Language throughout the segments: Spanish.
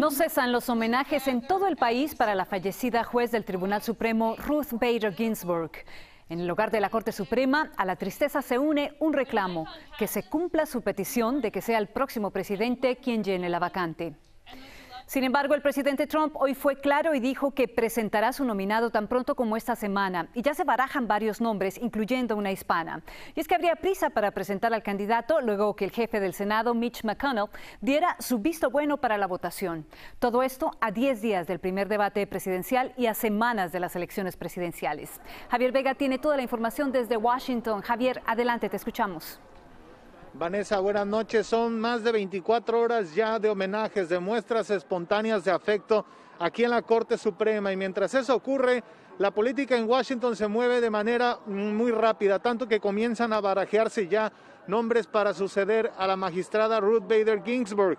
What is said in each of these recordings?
No cesan los homenajes en todo el país para la fallecida juez del Tribunal Supremo Ruth Bader Ginsburg. En el lugar de la Corte Suprema, a la tristeza se une un reclamo, que se cumpla su petición de que sea el próximo presidente quien llene la vacante. Sin embargo, el presidente Trump hoy fue claro y dijo que presentará su nominado tan pronto como esta semana. Y ya se barajan varios nombres, incluyendo una hispana. Y es que habría prisa para presentar al candidato luego que el jefe del Senado, Mitch McConnell, diera su visto bueno para la votación. Todo esto a 10 días del primer debate presidencial y a semanas de las elecciones presidenciales. Javier Vega tiene toda la información desde Washington. Javier, adelante, te escuchamos. Vanessa, buenas noches. Son más de 24 horas ya de homenajes, de muestras espontáneas de afecto aquí en la Corte Suprema. Y mientras eso ocurre, la política en Washington se mueve de manera muy rápida, tanto que comienzan a barajearse ya nombres para suceder a la magistrada Ruth Bader Ginsburg.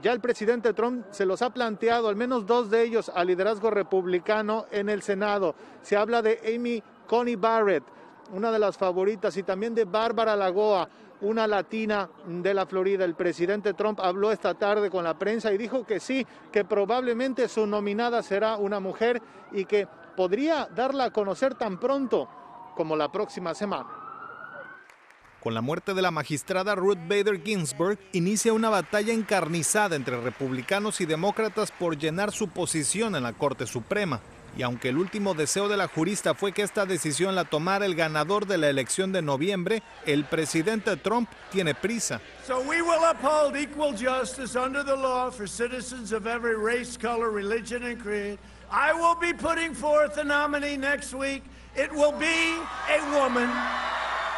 Ya el presidente Trump se los ha planteado, al menos dos de ellos, al liderazgo republicano en el Senado. Se habla de Amy Coney Barrett una de las favoritas, y también de Bárbara Lagoa, una latina de la Florida. El presidente Trump habló esta tarde con la prensa y dijo que sí, que probablemente su nominada será una mujer y que podría darla a conocer tan pronto como la próxima semana. Con la muerte de la magistrada Ruth Bader Ginsburg, inicia una batalla encarnizada entre republicanos y demócratas por llenar su posición en la Corte Suprema y aunque el último deseo de la jurista fue que esta decisión la tomara el ganador de la elección de noviembre, el presidente Trump tiene prisa.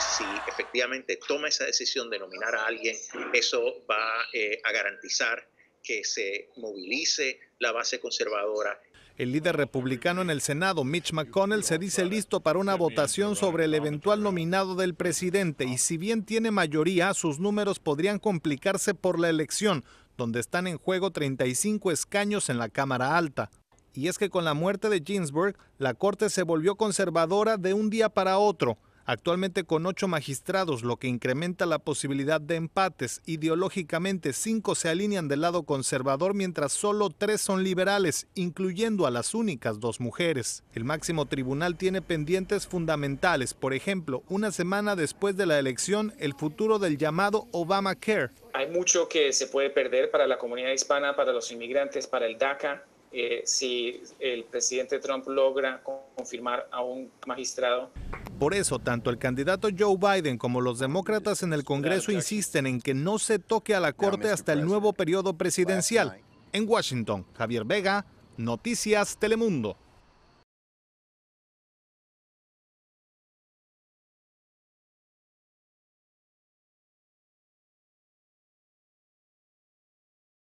Si efectivamente toma esa decisión de nominar a alguien, eso va eh, a garantizar que se movilice la base conservadora el líder republicano en el Senado, Mitch McConnell, se dice listo para una votación sobre el eventual nominado del presidente y si bien tiene mayoría, sus números podrían complicarse por la elección, donde están en juego 35 escaños en la Cámara Alta. Y es que con la muerte de Ginsburg, la Corte se volvió conservadora de un día para otro actualmente con ocho magistrados, lo que incrementa la posibilidad de empates. Ideológicamente, cinco se alinean del lado conservador, mientras solo tres son liberales, incluyendo a las únicas dos mujeres. El máximo tribunal tiene pendientes fundamentales, por ejemplo, una semana después de la elección, el futuro del llamado Obamacare. Hay mucho que se puede perder para la comunidad hispana, para los inmigrantes, para el DACA. Eh, si el presidente Trump logra confirmar a un magistrado. Por eso, tanto el candidato Joe Biden como los demócratas en el Congreso insisten en que no se toque a la Corte hasta el nuevo periodo presidencial. En Washington, Javier Vega, Noticias Telemundo.